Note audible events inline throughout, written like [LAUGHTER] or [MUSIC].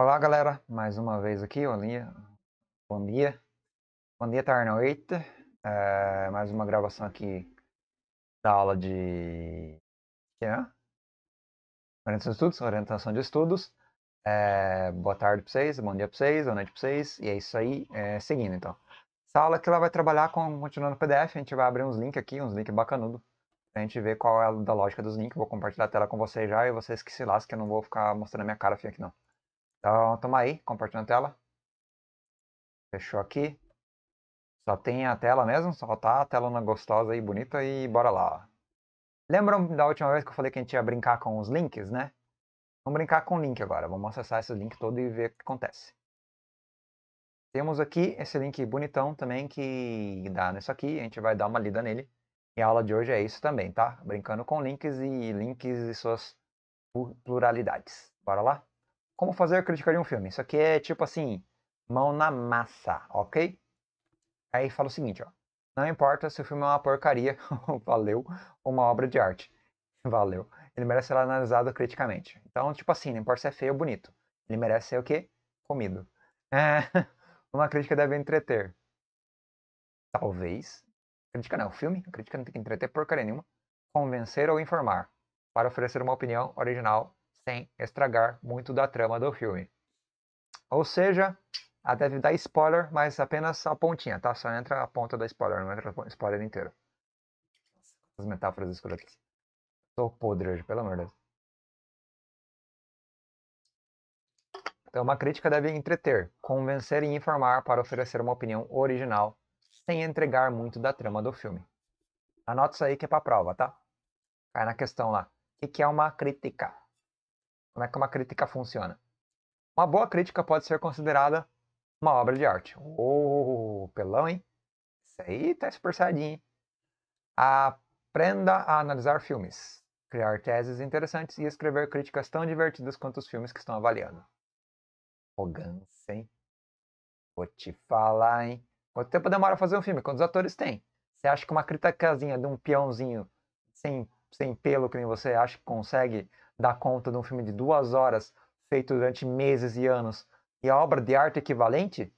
Olá galera, mais uma vez aqui, Olinha. Bom dia. Bom dia, tarde noite. É, mais uma gravação aqui da aula de. que é? Orientação de estudos, orientação de estudos. É, boa tarde para vocês, bom dia para vocês, boa noite para vocês. E é isso aí, é, seguindo então. Essa aula aqui ela vai trabalhar com continuando o PDF, a gente vai abrir uns links aqui, uns links bacanudo. Pra gente ver qual é a da lógica dos links. Vou compartilhar a tela com vocês já e vocês que se lascam, eu não vou ficar mostrando a minha cara aqui não. Então, toma aí, compartilhando a tela. Fechou aqui. Só tem a tela mesmo, só tá a tela gostosa e bonita e bora lá. Lembram da última vez que eu falei que a gente ia brincar com os links, né? Vamos brincar com o link agora, vamos acessar esse link todo e ver o que acontece. Temos aqui esse link bonitão também que dá nisso aqui, a gente vai dar uma lida nele. E a aula de hoje é isso também, tá? Brincando com links e links e suas pluralidades. Bora lá? Como fazer crítica criticaria um filme? Isso aqui é tipo assim, mão na massa, ok? Aí fala o seguinte, ó. Não importa se o filme é uma porcaria, [LAUGHS] valeu, ou uma obra de arte, [LAUGHS] valeu. Ele merece ser analisado criticamente. Então, tipo assim, não importa se é feio ou bonito. Ele merece ser o quê? Comido. É, [LAUGHS] uma crítica deve entreter. Talvez. Crítica não, filme. Crítica não tem que entreter porcaria nenhuma. Convencer ou informar. Para oferecer uma opinião original sem estragar muito da trama do filme. Ou seja, a deve dar spoiler, mas apenas a pontinha, tá? Só entra a ponta da spoiler, não entra o spoiler inteiro. As metáforas escuras. Tô podre hoje, pelo amor de Deus. Então, uma crítica deve entreter, convencer e informar para oferecer uma opinião original, sem entregar muito da trama do filme. Anota isso aí que é pra prova, tá? Cai na questão lá. O que é uma crítica? Como é que uma crítica funciona? Uma boa crítica pode ser considerada uma obra de arte. Ô, oh, pelão, hein? Isso aí tá super saiadinho, hein? Aprenda a analisar filmes, criar teses interessantes e escrever críticas tão divertidas quanto os filmes que estão avaliando. Arrogância, hein? Vou te falar, hein? Quanto tempo demora fazer um filme? Quantos atores tem? Você acha que uma criticazinha de um peãozinho sem, sem pelo que nem você acha que consegue dá conta de um filme de duas horas feito durante meses e anos e a obra de arte equivalente,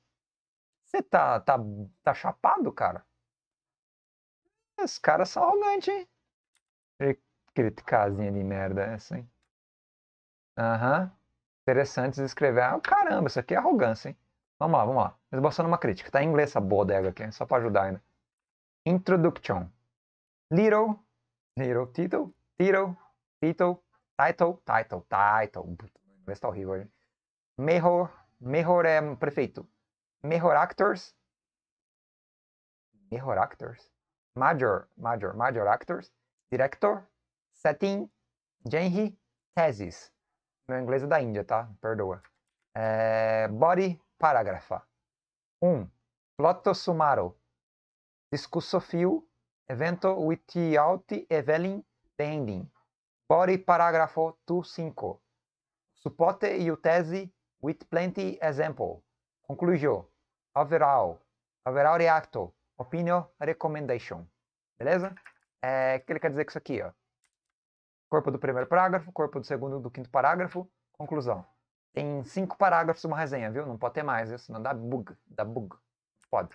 você tá, tá, tá chapado, cara? Esses caras é são arrogantes, hein? Criticazinha de merda essa, hein? Aham. Uhum. Interessantes de escrever. Ah, caramba, isso aqui é arrogância, hein? Vamos lá, vamos lá. Esboçando uma crítica. Tá em inglês essa bodega aqui, só pra ajudar ainda. Introduction. Little, little, title, title, title, Title, title, title. Inglês tá horrível. Hein? Mejor, mejor é prefeito. Mejor actors. Mejor actors. Major, major, major actors. Director, setting, genre, thesis. Meu inglês é da Índia, tá? Perdoa. É, body, parágrafa. 1. Um, plotto summaro. Discusso fio, evento without evelyn the ending. Pori parágrafo 25. Supporte iu tese with plenty example. Conclusio. Overall. Overall reato. Opinion recommendation. Beleza? É, o que ele quer dizer com isso aqui, ó? Corpo do primeiro parágrafo, corpo do segundo do quinto parágrafo, conclusão. Tem cinco parágrafos uma resenha, viu? Não pode ter mais, senão dá bug, dá bug. Pode.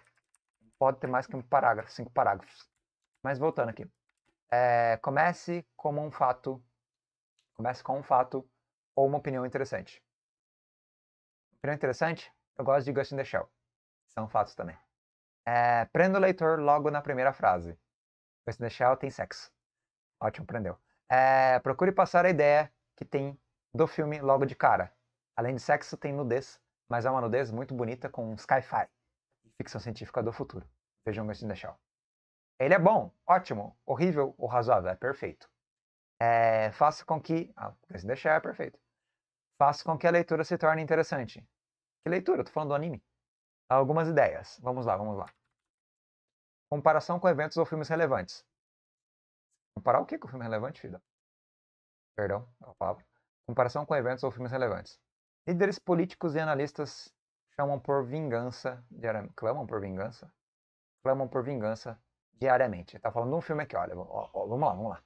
Pode ter mais que um parágrafo, cinco parágrafos. Mas voltando aqui é, comece como um fato, comece com um fato ou uma opinião interessante. Opinião interessante? Eu gosto de Ghost in the Shell. São fatos também. É, prenda o leitor logo na primeira frase. Ghost in the Shell tem sexo. Ótimo, prendeu. É, procure passar a ideia que tem do filme logo de cara. Além de sexo, tem nudez, mas é uma nudez muito bonita com sci-fi, ficção científica do futuro. Vejam Ghost in the Shell. Ele é bom, ótimo, horrível ou razoável, é perfeito. É, faça com que. Ah, se deixar é perfeito. Faça com que a leitura se torne interessante. Que leitura? Estou falando do anime. Algumas ideias. Vamos lá, vamos lá. Comparação com eventos ou filmes relevantes. Comparar o que com o filme relevante, filha? Perdão, é a palavra. Comparação com eventos ou filmes relevantes. Líderes políticos e analistas chamam por vingança, clamam por vingança, clamam por vingança diariamente. Está falando de um filme aqui, olha, ó, ó, vamos lá, vamos lá.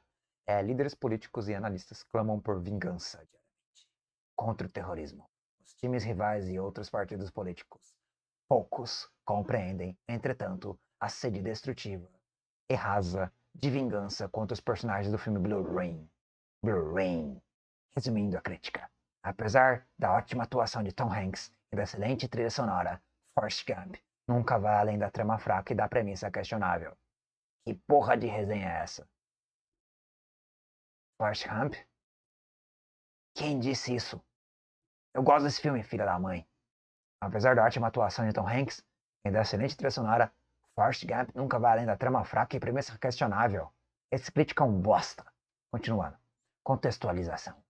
É, líderes políticos e analistas clamam por vingança diariamente contra o terrorismo. Os times rivais e outros partidos políticos. Poucos compreendem, entretanto, a sede destrutiva e rasa de vingança contra os personagens do filme Blue Rain. Blue Rain. Resumindo a crítica. Apesar da ótima atuação de Tom Hanks e da excelente trilha sonora, Forrest Gump nunca vai além da trama fraca e da premissa questionável. Que porra de resenha é essa? Forrest Gump? Quem disse isso? Eu gosto desse filme, filha da mãe. Apesar da ótima atuação de Tom Hanks e da excelente trilha sonora, Forrest Gump nunca vai além da trama fraca e premissa questionável. Esse crítico é um bosta. Continuando. Contextualização.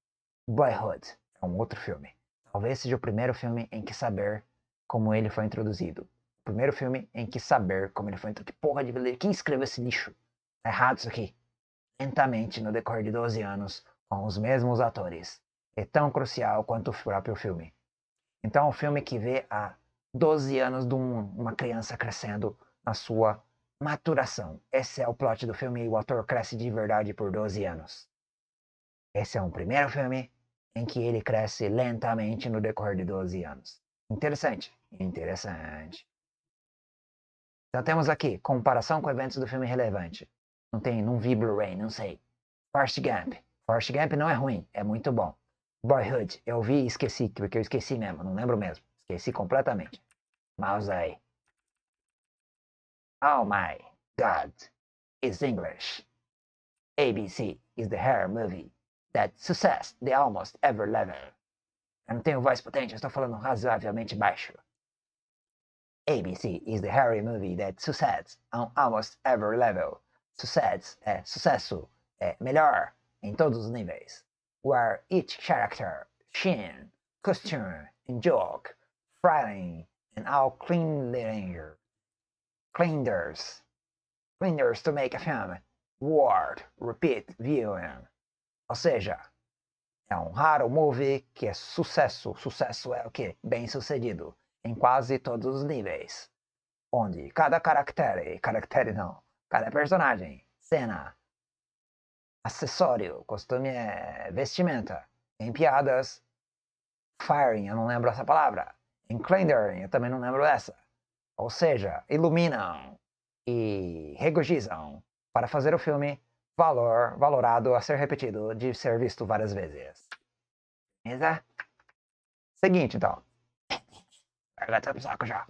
Boyhood é um outro filme. Talvez seja o primeiro filme em que saber como ele foi introduzido primeiro filme em que saber como ele foi. Então, que porra de beleza. Quem escreveu esse lixo? Tá errado isso aqui. Lentamente, no decorrer de 12 anos, com os mesmos atores. É tão crucial quanto o próprio filme. Então, o filme que vê há 12 anos de um, uma criança crescendo na sua maturação. Esse é o plot do filme e o ator cresce de verdade por 12 anos. Esse é um primeiro filme em que ele cresce lentamente no decorrer de 12 anos. Interessante, interessante. Então temos aqui comparação com eventos do filme relevante. Não tem, não vi Blu-ray, não sei. Forrest Gump. Forrest Gump não é ruim, é muito bom. Boyhood, eu vi e esqueci, porque eu esqueci mesmo, não lembro mesmo. Esqueci completamente. Mouse aí. Oh my god, is English. ABC is the hair movie that success they almost ever level. Eu não tenho voz potente, eu estou falando razoavelmente baixo. ABC is the Harry movie that succeeds on almost every level. Sucedes é eh, sucesso, é eh, melhor em todos os níveis. Where each character, skin, costume, and joke, frying, and all clean cleanliness, cleaners, cleaners to make a film, word, repeat, viewing. Ou seja, é um raro movie que é sucesso. Sucesso é o quê? Bem sucedido. em quase todos os níveis, onde cada caractere, caractere não, cada personagem, cena, acessório, costume, é vestimenta, em piadas, firing, eu não lembro essa palavra, em Clandering, eu também não lembro essa, ou seja, iluminam e regozijam para fazer o filme valor, valorado a ser repetido de ser visto várias vezes. Beleza? Seguinte, então. Garganta no é saco já.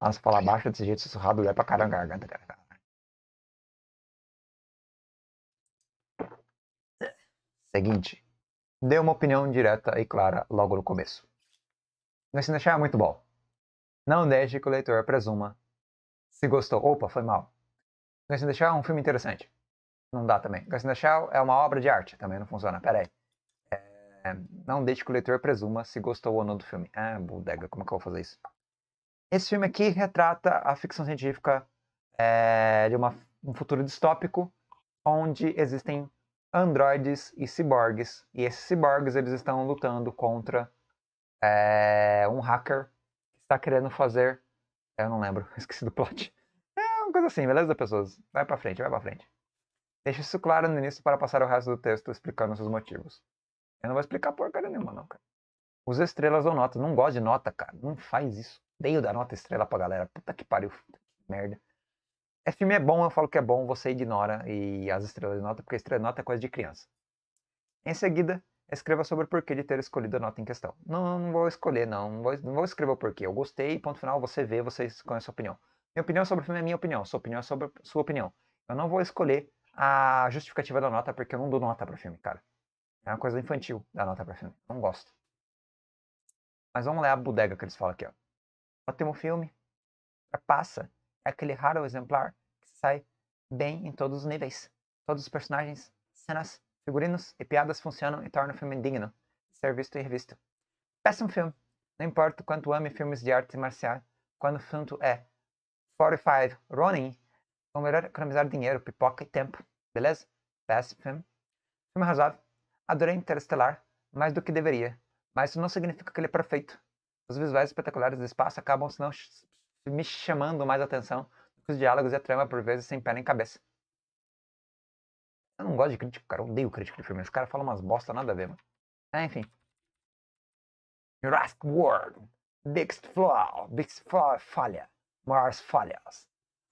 Nossa, falar baixo desse jeito sussurrado é pra caramba, garganta, garganta. Seguinte. Dê uma opinião direta e clara logo no começo. Mas se deixar é muito bom. Não deixe que o leitor presuma se gostou. Opa, foi mal. Ghost in the Shell é um filme interessante. Não dá também. Ghost in the Shell é uma obra de arte. Também não funciona. Pera aí. É, não deixe que o leitor presuma se gostou ou não do filme. Ah, bodega, como é que eu vou fazer isso? Esse filme aqui retrata a ficção científica é, de uma, um futuro distópico onde existem androides e ciborgues. E esses ciborgues eles estão lutando contra é, um hacker que está querendo fazer. Eu não lembro, [LAUGHS] esqueci do plot. É uma coisa assim, beleza, pessoas? Vai pra frente, vai pra frente. Deixa isso claro no início para passar o resto do texto explicando seus motivos. Eu não vou explicar porcaria nenhuma, não, cara. Usa estrelas ou notas. Não gosto de nota, cara. Não faz isso. Deio dar nota estrela pra galera. Puta que pariu. Puta que merda. É filme é bom, eu falo que é bom, você ignora e as estrelas de nota, porque estrela de nota é coisa de criança. Em seguida, escreva sobre o porquê de ter escolhido a nota em questão. Não, não vou escolher, não. Não vou, não vou escrever o porquê. Eu gostei, ponto final, você vê, você escolhe a sua opinião. Minha opinião sobre o filme é minha opinião, sua opinião é sobre sua opinião. Eu não vou escolher a justificativa da nota, porque eu não dou nota pro filme, cara. É uma coisa infantil dar nota pra filme. Não gosto. Mas vamos ler a bodega que eles falam aqui, ó. Ótimo filme. Passa. É aquele raro exemplar que sai bem em todos os níveis. Todos os personagens, cenas, figurinos e piadas funcionam e tornam o filme digno de ser visto e revisto. Péssimo filme. Não importa o quanto ame filmes de arte marcial, quando o assunto é 45 Ronin, é melhor economizar dinheiro, pipoca e tempo. Beleza? Péssimo filme. Filme razoável. Adorei Interestelar, mais do que deveria, mas isso não significa que ele é perfeito. Os visuais espetaculares do espaço acabam senão, me chamando mais atenção do que os diálogos e a trama, por vezes, sem pé nem cabeça. Eu não gosto de crítico, cara. Eu odeio crítico de filme. Os caras falam umas bosta, nada a ver, mano. É, enfim. Jurassic World. Biggest flaw. Biggest flaw, falha. Mars falhas.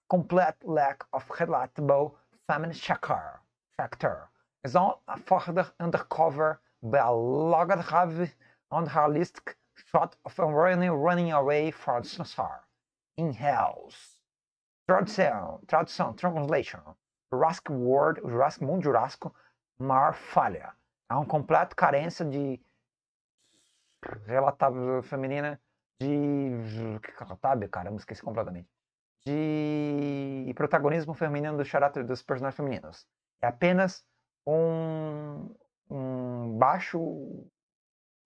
Complete lack of relatable feminine Factor sont further undercover by a logged have unrealistic shot of a running, running away from Sansar. In Hells. Tradução, er, tradução, er, er, translation. Jurassic World, Jurassic Mundo Jurassico, maior falha. Há uma completa carência de relatável feminina de. Relatável, cara, me esqueci completamente. De protagonismo feminino do caráter dos personagens femininos. É apenas um, um baixo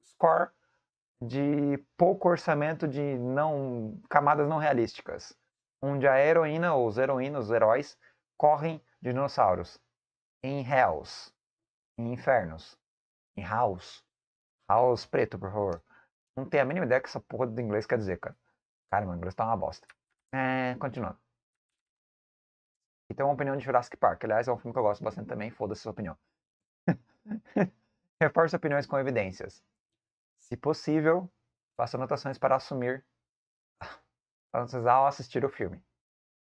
score de pouco orçamento de não camadas não realísticas, onde a heroína ou os heroínos, os heróis, correm dinossauros em Hells, em Infernos, em House. House preto, por favor. Não tenho a mínima ideia que essa porra do inglês quer dizer, cara. Cara, meu inglês tá uma bosta. É, continuando. Então, uma opinião de Jurassic Park. Aliás, é um filme que eu gosto bastante também. Foda-se sua opinião. [LAUGHS] Reforce opiniões com evidências. Se possível, faça anotações para assumir antes [LAUGHS] ao assistir o filme,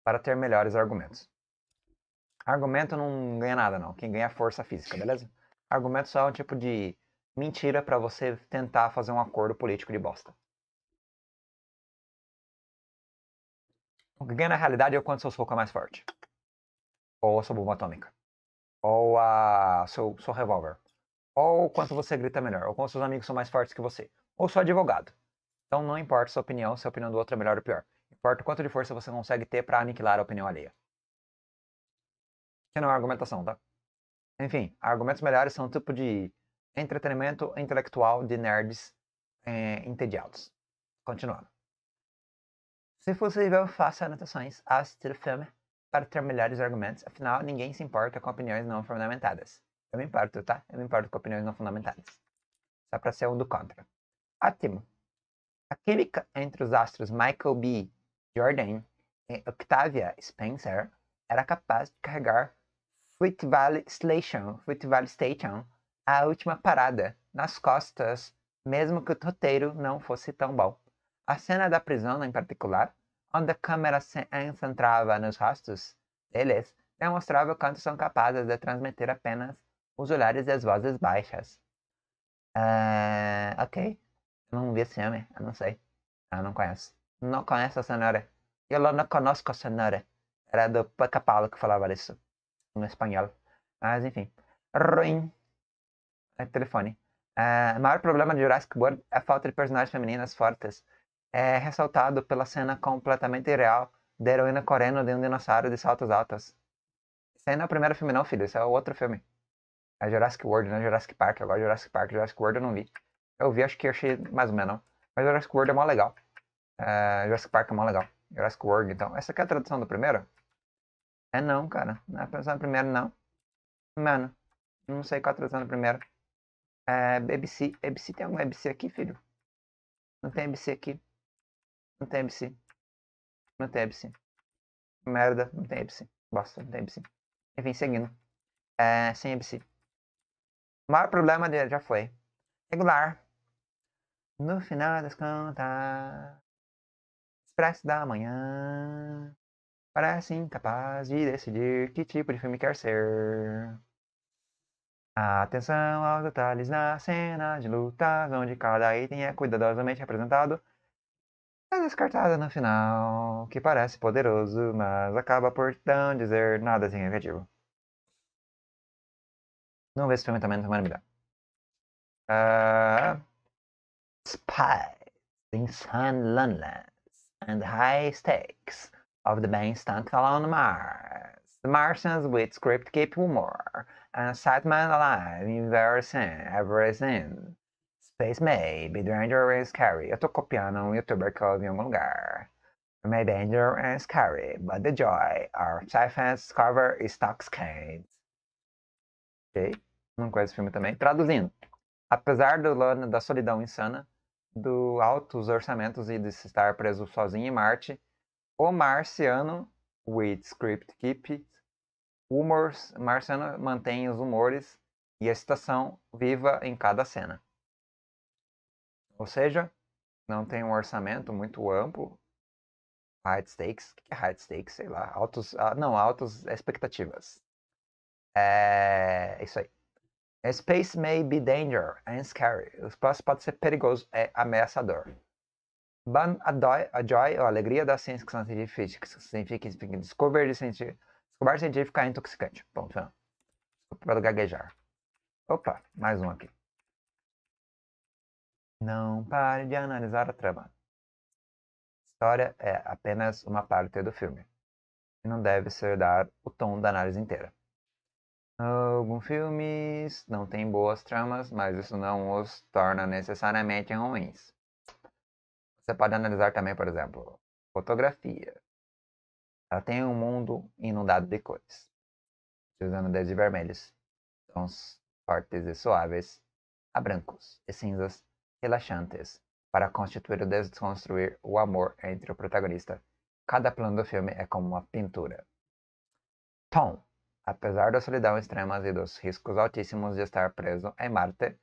para ter melhores argumentos. Argumento não ganha nada, não. Quem ganha é força física, beleza? Argumento só é um tipo de mentira para você tentar fazer um acordo político de bosta. O que ganha na realidade é o quanto seu soco é mais forte ou a sua bomba atômica, ou a seu, seu revólver, ou quanto você grita melhor, ou quanto seus amigos são mais fortes que você, ou seu advogado. Então não importa sua opinião, se a opinião do outro é melhor ou pior. Importa quanto de força você consegue ter para aniquilar a opinião alheia. Que não é argumentação, tá? Enfim, argumentos melhores são um tipo de entretenimento intelectual de nerds é, entediados. Continuando. Se possível, faça anotações, assistir o filme para ter melhores argumentos, afinal, ninguém se importa com opiniões não fundamentadas. Eu me importo, tá? Eu me importo com opiniões não fundamentadas. Só para ser um do contra. Ótimo! A química entre os astros Michael B. Jordan e Octavia Spencer era capaz de carregar Fruit Valley Station, Fruit Valley Station, a última parada, nas costas, mesmo que o roteiro não fosse tão bom. A cena da prisão, em particular, onde a câmera se encentrava nos rostos deles, demonstrava o quanto são capazes de transmitir apenas os olhares e as vozes baixas. Uh, ok. Eu não vi esse nome, eu não sei. Eu não conheço. Não conheço a senhora. Eu não conheço a senhora. Era do Paca que falava isso. No espanhol. Mas enfim. Ruim. É telefone. Uh, o maior problema de Jurassic World é a falta de personagens femininas fortes é ressaltado pela cena completamente real da heroína correndo de um dinossauro de saltos altos. Isso aí não é o primeiro filme não, filho. Isso é outro filme. É Jurassic World, não é Jurassic Park. Agora Jurassic Park. Jurassic World eu não vi. Eu vi, acho que achei mais ou menos. Mas Jurassic World é mó legal. É, Jurassic Park é mó legal. Jurassic World, então. Essa aqui é a tradução do primeiro? É não, cara. Não é a tradução do primeiro, não. Mano, não sei qual é a tradução do primeiro. É, BBC. BBC tem algum BBC aqui, filho? Não tem BBC aqui não tem ABC não tem ABC Merda, não tem se Bosta, tem ABC Enfim, seguindo. É, sem MC. O maior problema dele já foi. Regular. No final das contas. Expresso da manhã. Parece incapaz de decidir que tipo de filme quer ser. Atenção aos detalhes na cena de lutas, onde cada item é cuidadosamente apresentado é descartado no final, que parece poderoso, mas acaba por não dizer nada significativo. Assim não vê esse filme também, não vai me dar. Uh, spies in insane loneliness and high stakes of the main stunt on Mars. The Martians with script keep humor and man alive in very scene, every scene. Space Maybe, dangerous and Scary. É eu tô copiando um youtuber que eu vi em algum lugar. May é Danger and Scary, but the joy our sci-fans cover stocks kids. Ok? Não conheço o filme também. Traduzindo. Apesar do, da solidão insana, do altos orçamentos e de se estar preso sozinho em Marte, o marciano, with script keep, humors. marciano mantém os humores e a situação viva em cada cena. Ou seja, não tem um orçamento muito amplo. High stakes, que é high stakes, sei lá, altos, ah, não, altas expectativas. É, é isso aí. Space may be dangerous and scary. O espaço pode ser perigoso e é ameaçador. ban a, doy, a joy, a alegria da ciência que são que significa, significa descobrir de científica, descobrir científica é intoxicante. Bom, final. Desculpa pelo gaguejar. Opa, mais um aqui. Não pare de analisar a trama. A história é apenas uma parte do filme, e não deve ser dar o tom da análise inteira. Alguns filmes não têm boas tramas, mas isso não os torna necessariamente ruins. Você pode analisar também, por exemplo, fotografia. Ela tem um mundo inundado de cores, usando desde vermelhos, tons fortes e suaves, a brancos e cinzas relaxantes para constituir ou desconstruir o amor entre o protagonista. Cada plano do filme é como uma pintura. Tom, apesar da solidão extrema e dos riscos altíssimos de estar preso em Marte,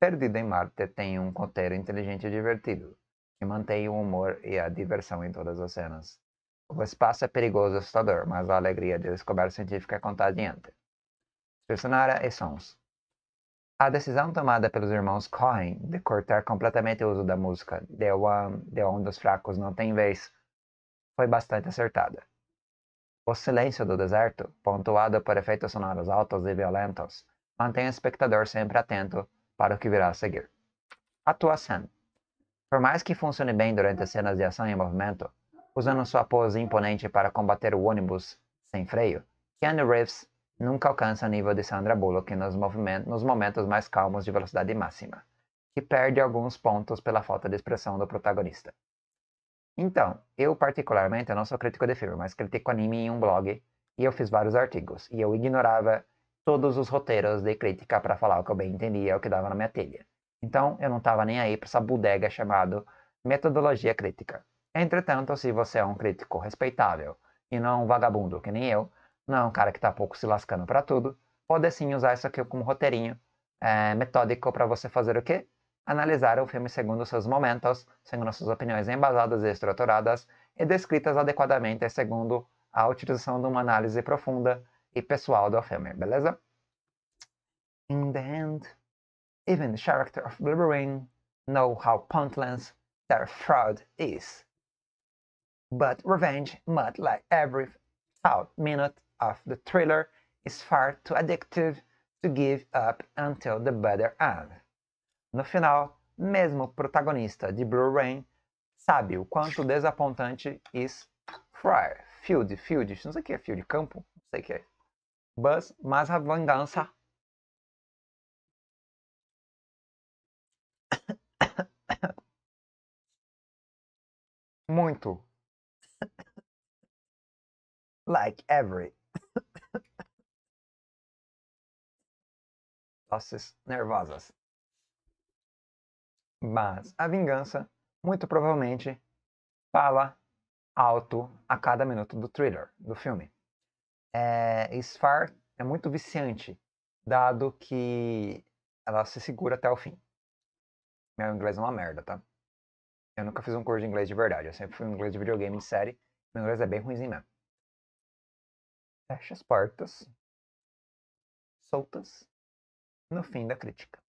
Perdido em Marte tem um roteiro inteligente e divertido, que mantém o humor e a diversão em todas as cenas. O espaço é perigoso e assustador, mas a alegria de descoberta científica é contagiante. Personagem e sons. A decisão tomada pelos irmãos Cohen de cortar completamente o uso da música de, One, The um dos fracos não tem vez foi bastante acertada. O silêncio do deserto, pontuado por efeitos sonoros altos e violentos, mantém o espectador sempre atento para o que virá a seguir. Atuação. Por mais que funcione bem durante as cenas de ação e movimento, usando sua pose imponente para combater o ônibus sem freio, Keanu Reeves nunca alcança o nível de Sandra Bullock nos, nos momentos mais calmos de velocidade máxima, que perde alguns pontos pela falta de expressão do protagonista. Então, eu particularmente, eu não sou crítico de filme, mas critico anime em um blog e eu fiz vários artigos e eu ignorava todos os roteiros de crítica para falar o que eu bem entendia, o que dava na minha telha. Então, eu não estava nem aí para essa bodega chamada metodologia crítica. Entretanto, se você é um crítico respeitável e não um vagabundo que nem eu, não, é cara que tá pouco se lascando para tudo, pode sim usar isso aqui como roteirinho é, metódico para você fazer o quê? Analisar o filme segundo seus momentos, segundo suas opiniões embasadas e estruturadas e descritas adequadamente segundo a utilização de uma análise profunda e pessoal do filme, beleza? In the end, even the character of Wolverine know how pointless their fraud is. But revenge, must, like every thought minute, of the thriller is far too addictive to give up until the better end. No final, mesmo o protagonista de Blue Rain sabe o quanto desapontante is Fry. Field, Field, não sei o que é Field, campo, não sei o que é. Buzz, mas a vingança [COUGHS] muito. [COUGHS] like every faces nervosas. Mas a vingança, muito provavelmente, fala alto a cada minuto do thriller, do filme. É, Sfar é muito viciante, dado que ela se segura até o fim. Meu inglês é uma merda, tá? Eu nunca fiz um curso de inglês de verdade. Eu sempre fui um inglês de videogame de série. Meu inglês é bem ruimzinho mesmo. Fecha as portas. Soltas no fim da crítica.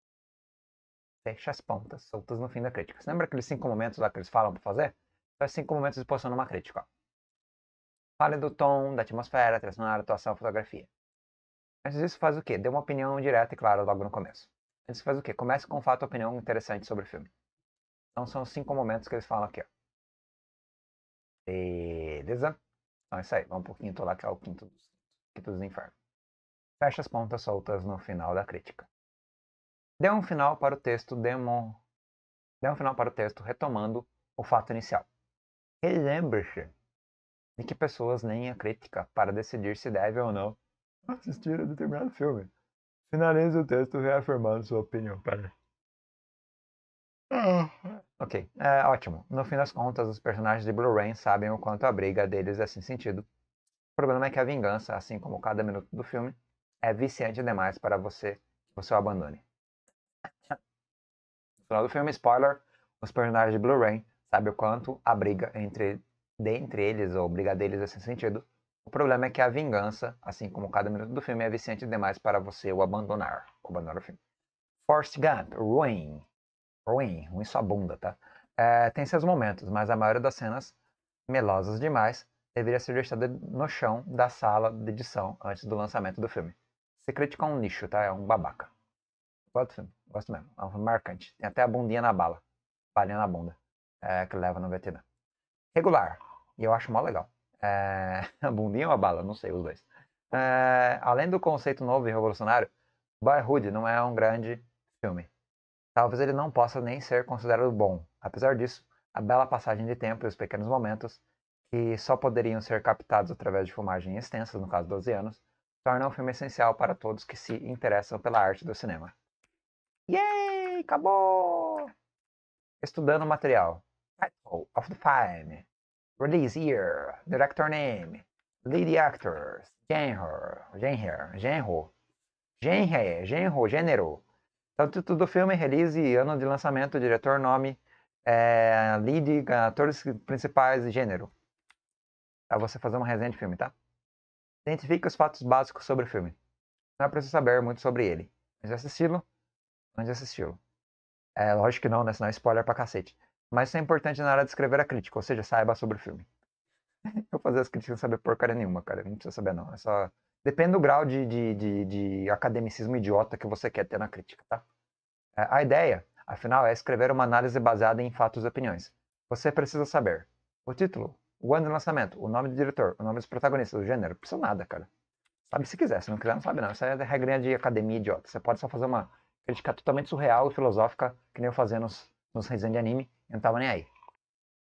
Fecha as pontas, soltas no fim da crítica. Você lembra aqueles cinco momentos lá que eles falam para fazer? Faz cinco momentos de posição numa crítica. Ó. Fale do tom, da atmosfera, trilha atuação, fotografia. antes disso faz o quê? Dê uma opinião direta e clara logo no começo. Antes faz o quê? Comece com um fato ou opinião interessante sobre o filme. Então são os cinco momentos que eles falam aqui. Ó. Beleza? Então é isso aí. Vamos um pouquinho lá, que é o quinto dos, quinto dos infernos. Fecha as pontas soltas no final da crítica. Dê um final para o texto Dê um final para o texto retomando o fato inicial. Relembre-se de que pessoas nem a crítica para decidir se deve ou não assistir a determinado filme. Finalize o texto reafirmando sua opinião. Para... Ok, é, ótimo. No fim das contas, os personagens de Blue Rain sabem o quanto a briga deles é sem sentido. O problema é que a vingança, assim como cada minuto do filme, é viciante demais para você que você o abandone. No final do filme, spoiler, os personagens de Blue Rain sabem o quanto a briga entre, entre eles, ou briga deles nesse é sentido. O problema é que a vingança, assim como cada minuto do filme, é viciante demais para você o abandonar. O abandonar o filme. Forrest Gump, ruim. Ruim, ruim sua bunda, tá? É, tem seus momentos, mas a maioria das cenas, melosas demais, deveria ser deixada no chão da sala de edição antes do lançamento do filme. Se critica um nicho, tá? É um babaca. Gosto gosto mesmo. É um filme marcante. Tem até a bundinha na bala. Balinha na bunda. É, que leva no VTV. Regular. E eu acho mó legal. É, [LAUGHS] a bundinha ou a bala? Não sei, os dois. É, além do conceito novo e revolucionário, Boyhood não é um grande filme. Talvez ele não possa nem ser considerado bom. Apesar disso, a bela passagem de tempo e os pequenos momentos, que só poderiam ser captados através de filmagem extensas, no caso 12 anos, torna o filme essencial para todos que se interessam pela arte do cinema. Yay! Acabou! Estudando o material. Title of the Fine. Release year. Director name. Lead actors. Genre. Genre. Genre. Genre. Genre. Gênero. Então, título do filme, release, ano de lançamento, diretor, nome, é, lead, atores principais, e gênero. Pra você fazer uma resenha de filme, tá? Identifique os fatos básicos sobre o filme. Não é preciso saber muito sobre ele, mas é assisti lo onde assistiu. É, lógico que não, né? Senão é spoiler pra cacete. Mas isso é importante na hora de escrever a crítica, ou seja, saiba sobre o filme. [LAUGHS] Eu fazer as críticas sem saber porcaria nenhuma, cara. Não precisa saber, não. É só. Depende do grau de, de, de, de academicismo idiota que você quer ter na crítica, tá? É, a ideia, afinal, é escrever uma análise baseada em fatos e opiniões. Você precisa saber o título, o ano de lançamento, o nome do diretor, o nome dos protagonistas, o gênero. Não precisa nada, cara. Sabe se quiser, se não quiser, não sabe não. Isso é a regrinha de academia idiota. Você pode só fazer uma crítica totalmente surreal e filosófica, que nem eu fazia nos, nos resenhas de anime, eu não tava nem aí.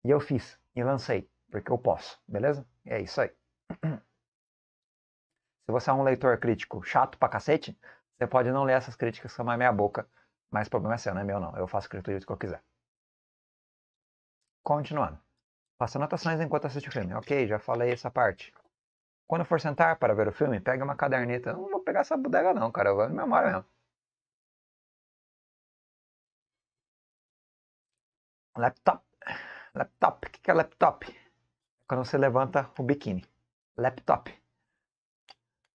E eu fiz, e lancei, porque eu posso, beleza? E é isso aí. [CLEARS THROAT] Se você é um leitor crítico chato pra cacete, você pode não ler essas críticas que são mais meia boca, mas o problema é seu, não é meu não, eu faço crítica do jeito que eu quiser. Continuando. Faça anotações enquanto assiste o filme. Ok, já falei essa parte. Quando for sentar para ver o filme, pegue uma caderneta. Não vou pegar essa bodega não, cara, eu vou de memória mesmo. Laptop. Laptop. O que é laptop? É quando você levanta o biquíni. Laptop.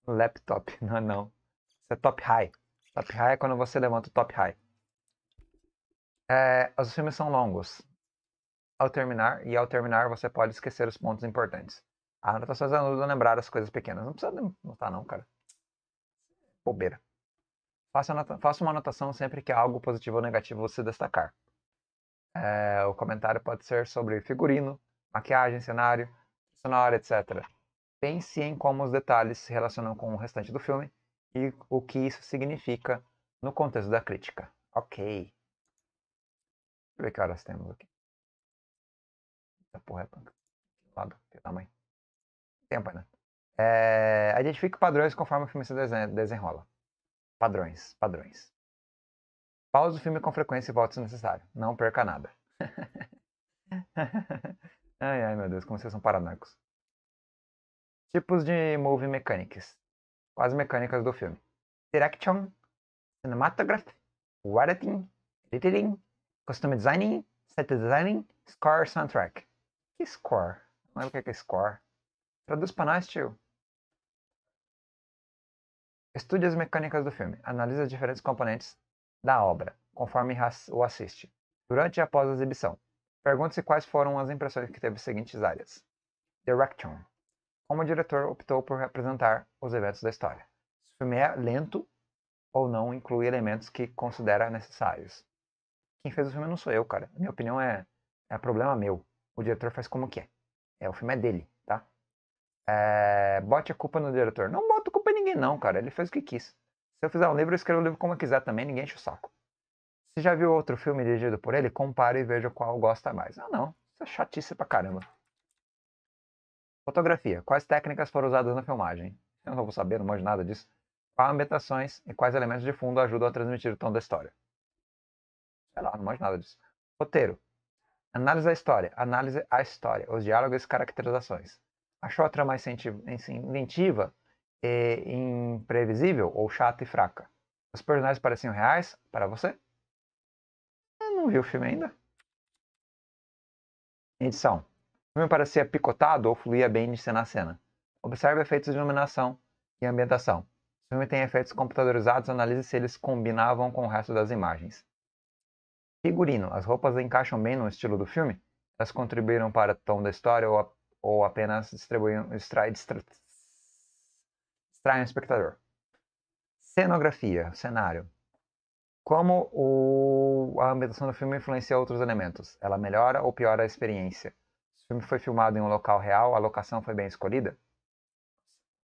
Laptop. [LAUGHS] Não, não. Isso é top high. Top high é quando você levanta o top high. É, os filmes são longos. Ao terminar, e ao terminar você pode esquecer os pontos importantes. As ah, tá anotações ajudam a lembrar as coisas pequenas. Não precisa anotar não, cara. Bobeira. Faça, Faça uma anotação sempre que há algo positivo ou negativo você destacar. É, o comentário pode ser sobre figurino, maquiagem, cenário, sonora, etc. Pense em como os detalhes se relacionam com o restante do filme e o que isso significa no contexto da crítica. Ok. Deixa eu ver que horas temos aqui. Eita porra, é punk. Lado, que tamanho. Tempo Né? É, identifique padrões conforme o filme se desenrola. Padrões, padrões. Pause o filme com frequência e volte se necessário. Não perca nada. [LAUGHS] ai, ai, meu Deus, como vocês são paranoicos. Tipos de movie mechanics. Quais mecânicas do filme? Direction, Cinematography, Editing, Editing, Costume Designing, Set Designing, Score Soundtrack. Que score? Não lembro o é que é score. Traduz pra nós, tio. Estude as mecânicas do filme. Analise as diferentes componentes da obra, conforme o assiste, durante e após a exibição. Pergunte-se quais foram as impressões que teve seguintes áreas. Direction. Como o diretor optou por representar os eventos da história? Se o filme é lento ou não inclui elementos que considera necessários. Quem fez o filme não sou eu, cara. Minha opinião é, é problema meu. O diretor faz como quer. É, o filme é dele, tá? É, bote a culpa no diretor. Não bota a culpa em ninguém, não, cara. Ele fez o que quis. Se eu fizer um livro, eu escrevo o um livro como eu quiser também, ninguém enche o saco. Se já viu outro filme dirigido por ele, compare e veja qual gosta mais. Ah, não. Isso é chatice pra caramba. Fotografia. Quais técnicas foram usadas na filmagem? Eu não vou saber, não manjo nada disso. Quais ambientações e quais elementos de fundo ajudam a transmitir o tom da história? Sei lá, não manjo nada disso. Roteiro. Análise da história. Análise a história. Os diálogos e caracterizações. Achou a trama mais incentiva? É imprevisível ou chata e fraca. Os personagens pareciam reais para você? Eu não vi o filme ainda. Edição. O filme parecia picotado ou fluía bem de cena a cena. Observe efeitos de iluminação e ambientação. O filme tem efeitos computadorizados, analise se eles combinavam com o resto das imagens. Figurino. As roupas encaixam bem no estilo do filme? Elas contribuíram para o tom da história ou, a, ou apenas distribuíram, distra, distra, traem o espectador. Cenografia, cenário. Como o, a ambientação do filme influencia outros elementos? Ela melhora ou piora a experiência? Se o filme foi filmado em um local real, a locação foi bem escolhida?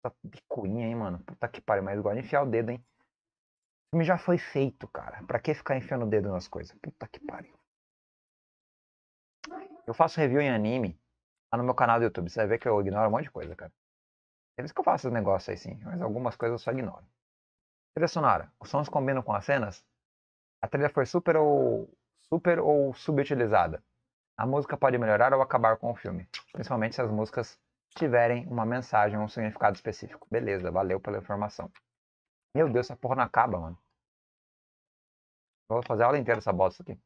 Tá picuinha, hein, mano? Puta que pariu, mas gosta de enfiar o dedo, hein? O filme já foi feito, cara. Pra que ficar enfiando o dedo nas coisas? Puta que pariu. Eu faço review em anime lá no meu canal do YouTube. Você vai ver que eu ignoro um monte de coisa, cara. Eles é que eu faço esse negócio aí sim, mas algumas coisas eu só ignoro. Trilha sonora. Os sons combinam com as cenas? A trilha foi super ou super ou subutilizada. A música pode melhorar ou acabar com o filme, principalmente se as músicas tiverem uma mensagem ou um significado específico. Beleza, valeu pela informação. Meu Deus, essa porra não acaba, mano. Vou fazer a aula inteira essa bosta aqui.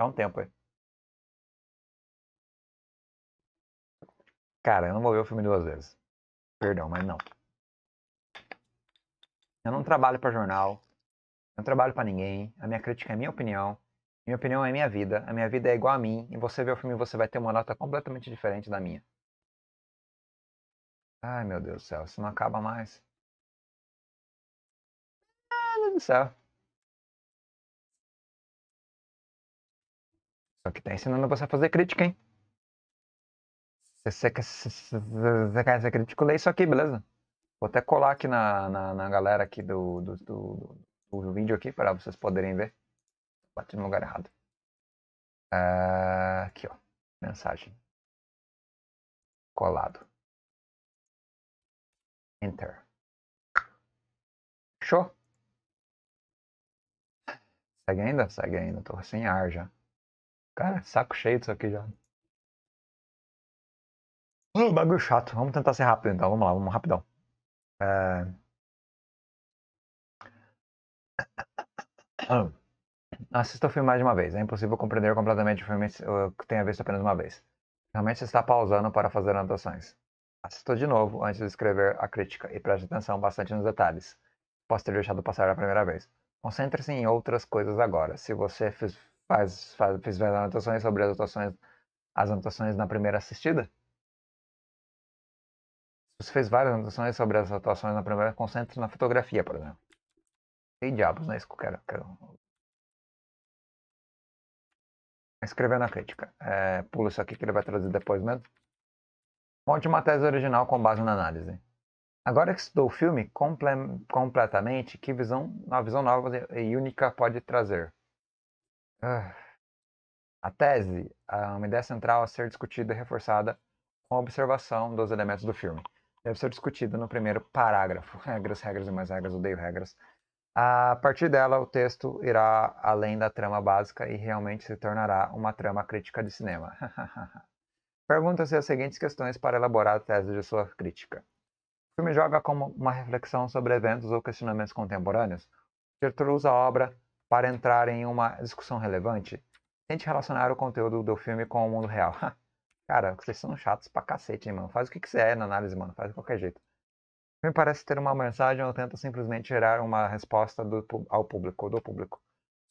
Dá um tempo aí. Cara, eu não vou ver o filme duas vezes. Perdão, mas não. Eu não trabalho para jornal. Eu não trabalho para ninguém. A minha crítica é minha opinião. Minha opinião é minha vida. A minha vida é igual a mim. E você vê o filme você vai ter uma nota completamente diferente da minha. Ai, meu Deus do céu. Isso não acaba mais. Meu Deus do céu. Só que tá ensinando você a fazer crítica, hein? Essa criticulei, isso aqui, beleza? Vou até colar aqui na, na, na galera aqui do, do, do, do vídeo aqui para vocês poderem ver. Bati no lugar errado. Uh, aqui, ó. Mensagem. Colado. Enter. Show? Segue ainda? Segue ainda. Tô sem ar já. Cara, saco cheio disso aqui já. Hum, bagulho chato. Vamos tentar ser rápido então. Vamos lá, vamos rapidão. É... Hum. Assista o filme mais de uma vez. É impossível compreender completamente o filme que tenha visto apenas uma vez. Realmente está pausando para fazer anotações. Assista de novo antes de escrever a crítica e preste atenção bastante nos detalhes. Posso ter deixado passar a primeira vez. Concentre-se em outras coisas agora. Se você fez, faz, faz, fez anotações sobre as anotações, as anotações na primeira assistida, você fez várias anotações sobre as atuações na primeira, concentre na fotografia, por exemplo. E diabos, não é isso que eu quero. quero... Escrever na crítica. É, pula isso aqui que ele vai trazer depois mesmo. Monte uma tese original com base na análise. Agora que estudou o filme comple completamente, que visão, uma visão nova e única pode trazer? Uh, a tese, uma ideia central a ser discutida e reforçada com a observação dos elementos do filme deve ser discutida no primeiro parágrafo. [LAUGHS] Regras, regras e mais regras, odeio regras. A partir dela, o texto irá além da trama básica e realmente se tornará uma trama crítica de cinema. [LAUGHS] Pergunta-se as seguintes questões para elaborar a tese de sua crítica. O filme joga como uma reflexão sobre eventos ou questionamentos contemporâneos? diretor usa a obra para entrar em uma discussão relevante? Tente relacionar o conteúdo do filme com o mundo real. [LAUGHS] Cara, vocês são chatos pra cacete, hein, mano. Faz o que quiser na análise, mano. Faz de qualquer jeito. Me parece ter uma mensagem ou tenta simplesmente gerar uma resposta do, ao público, do público.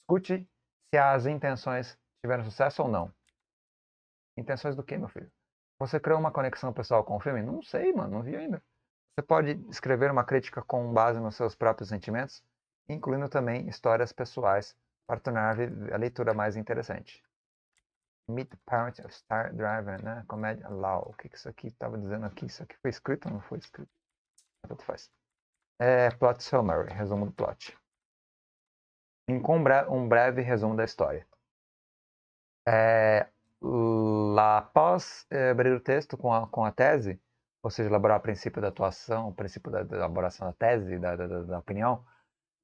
Escute se as intenções tiveram sucesso ou não. Intenções do que, meu filho? Você criou uma conexão pessoal com o filme? Não sei, mano, não vi ainda. Você pode escrever uma crítica com base nos seus próprios sentimentos, incluindo também histórias pessoais, para tornar a leitura mais interessante. Meet the Parents of Star Driver, né? Comédia Law. O que, que isso aqui estava dizendo aqui? Isso aqui foi escrito ou não foi escrito? Tanto faz. É, plot Summary, resumo do plot. Encombrar um breve resumo da história. É, lá, após é, abrir o texto com a, com a tese, ou seja, elaborar o princípio da atuação, o princípio da, elaboração da tese, da, da, da opinião,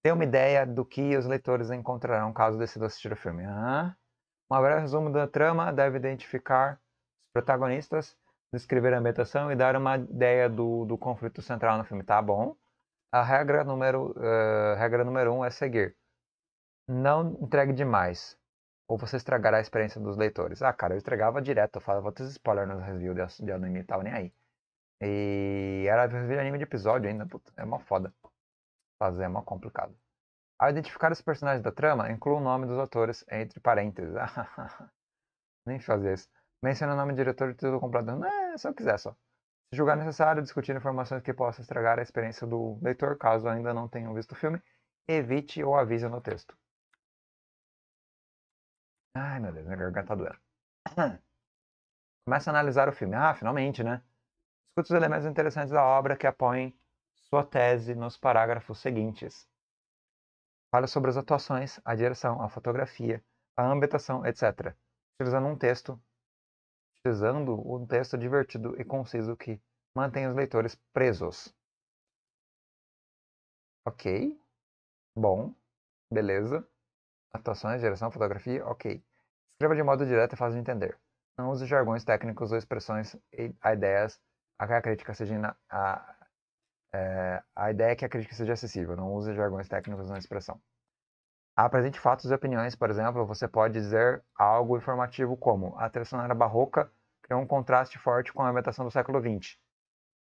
ter uma ideia do que os leitores encontrarão caso decidam assistir o filme. Aham. Uhum. Um breve resumo da trama deve identificar os protagonistas, descrever a ambientação e dar uma ideia do, do conflito central no filme. Tá bom? A regra número, uh, regra número um é seguir. Não entregue demais ou você estragará a experiência dos leitores. Ah, cara, eu entregava direto, eu falava outros spoilers no review de, de anime e tal, nem aí. E era review de anime de episódio ainda, puta, é uma foda. Fazer é uma complicado. Ao identificar os personagens da trama, inclua o nome dos atores entre parênteses. [LAUGHS] Nem fazer isso. Menciona o nome do diretor e título Não É, se eu quiser só. Se julgar hum. necessário, discutir informações que possam estragar a experiência do leitor, caso ainda não tenham visto o filme, evite ou avise no texto. Ai, meu Deus, minha garganta tá doendo. [CLEARS THROAT] Começa a analisar o filme. Ah, finalmente, né? Escuta os elementos interessantes da obra que apoiem sua tese nos parágrafos seguintes. Fala sobre as atuações, a direção, a fotografia, a ambientação, etc. Utilizando um texto, utilizando um texto divertido e conciso que mantém os leitores presos. Ok. Bom. Beleza. Atuações, direção, fotografia, ok. Escreva de modo direto e fácil de entender. Não use jargões técnicos ou expressões e ideias a que a crítica seja é, a ideia é que a crítica seja acessível, não use jargões técnicos na expressão. Apresente fatos e opiniões, por exemplo, você pode dizer algo informativo como a trilha sonora barroca criou é um contraste forte com a ambientação do século XX.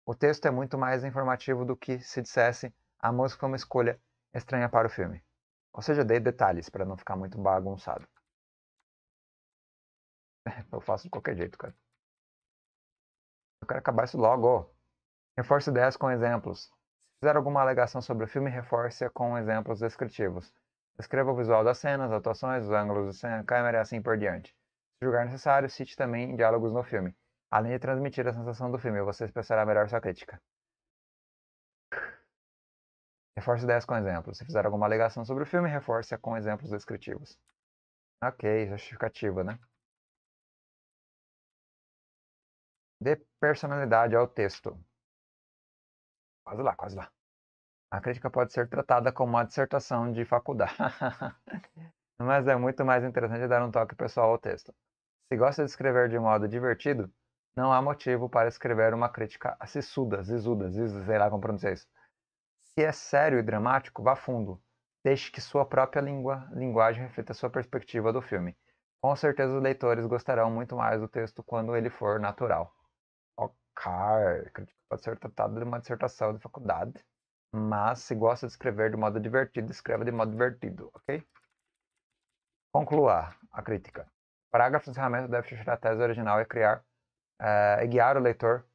O texto é muito mais informativo do que se dissesse a música foi uma escolha estranha para o filme. Ou seja, dei detalhes para não ficar muito bagunçado. [LAUGHS] Eu faço de qualquer jeito, cara. Eu quero acabar isso logo. Reforce ideias com exemplos. Se fizer alguma alegação sobre o filme, reforce com exemplos descritivos. Descreva o visual das cenas, atuações, os ângulos de cena, câmera e assim por diante. Se julgar necessário, cite também diálogos no filme. Além de transmitir a sensação do filme, você expressará melhor sua crítica. Reforce ideias com exemplos. Se fizer alguma alegação sobre o filme, reforce com exemplos descritivos. Ok, justificativa, né? Dê personalidade ao texto. Quase lá, quase lá. A crítica pode ser tratada como uma dissertação de faculdade, [LAUGHS] mas é muito mais interessante dar um toque pessoal ao texto. Se gosta de escrever de modo divertido, não há motivo para escrever uma crítica acessuda, zisuda, ziz, sei lá como pronunciar isso. Se é sério e dramático, vá fundo. Deixe que sua própria língua, linguagem reflita sua perspectiva do filme. Com certeza os leitores gostarão muito mais do texto quando ele for natural. Carr, crítica pode ser tratada de uma dissertação de faculdade, mas se gosta de escrever de modo divertido, escreva de modo divertido, ok? Conclua a crítica. Parágrafos parágrafo de devem deve fechar a tese original e criar uh, e guiar o leitor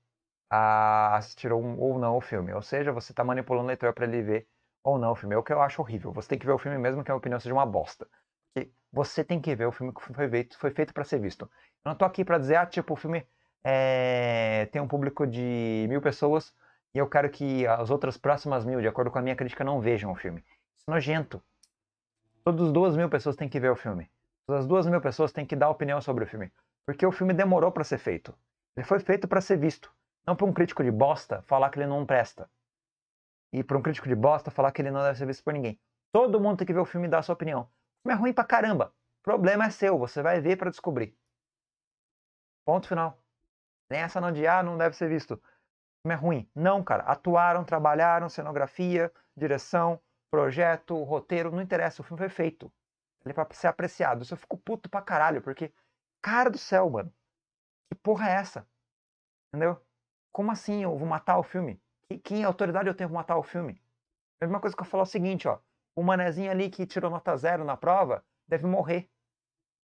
a assistir um, ou não o filme. Ou seja, você está manipulando o leitor para ele ver ou não o filme. É o que eu acho horrível. Você tem que ver o filme mesmo que a opinião seja uma bosta. Porque você tem que ver o filme que foi feito, foi feito para ser visto. Eu não estou aqui para dizer, ah, tipo, o filme é, tem um público de mil pessoas e eu quero que as outras próximas mil, de acordo com a minha crítica, não vejam o filme. Isso é nojento. Todas as duas mil pessoas têm que ver o filme. Todas as duas mil pessoas têm que dar opinião sobre o filme. Porque o filme demorou para ser feito. Ele foi feito para ser visto. Não para um crítico de bosta falar que ele não presta. E para um crítico de bosta falar que ele não deve ser visto por ninguém. Todo mundo tem que ver o filme e dar a sua opinião. O filme é ruim pra caramba. O problema é seu, você vai ver para descobrir. Ponto final. Tem essa não de, ah, não deve ser visto. Como é ruim. Não, cara. Atuaram, trabalharam, cenografia, direção, projeto, roteiro, não interessa. O filme foi feito. Ele é pra ser apreciado. Isso eu fico puto pra caralho, porque, cara do céu, mano. Que porra é essa? Entendeu? Como assim eu vou matar o filme? E que autoridade eu tenho pra matar o filme? A mesma coisa que eu falo é o seguinte, ó. O manezinho ali que tirou nota zero na prova deve morrer.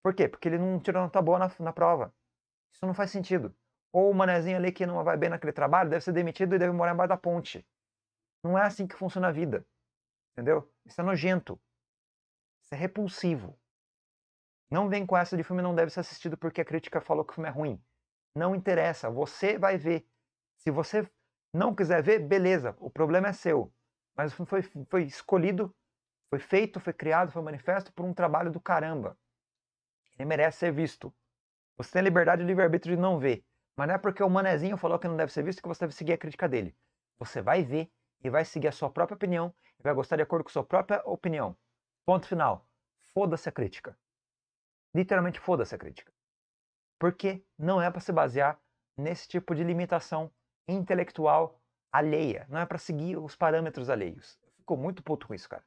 Por quê? Porque ele não tirou nota boa na, na prova. Isso não faz sentido. Ou o manezinho ali que não vai bem naquele trabalho deve ser demitido e deve morar embaixo da ponte. Não é assim que funciona a vida. Entendeu? Isso é nojento. Isso é repulsivo. Não vem com essa de filme não deve ser assistido porque a crítica falou que o filme é ruim. Não interessa, você vai ver. Se você não quiser ver, beleza, o problema é seu. Mas o filme foi, foi escolhido, foi feito, foi criado, foi manifesto por um trabalho do caramba. Ele merece ser visto. Você tem liberdade e livre-arbítrio de não ver. Mas não é porque o manezinho falou que não deve ser visto que você deve seguir a crítica dele. Você vai ver e vai seguir a sua própria opinião e vai gostar de acordo com a sua própria opinião. Ponto final. Foda-se a crítica. Literalmente foda-se a crítica. Porque não é para se basear nesse tipo de limitação intelectual alheia. Não é para seguir os parâmetros alheios. Ficou muito puto com isso, cara.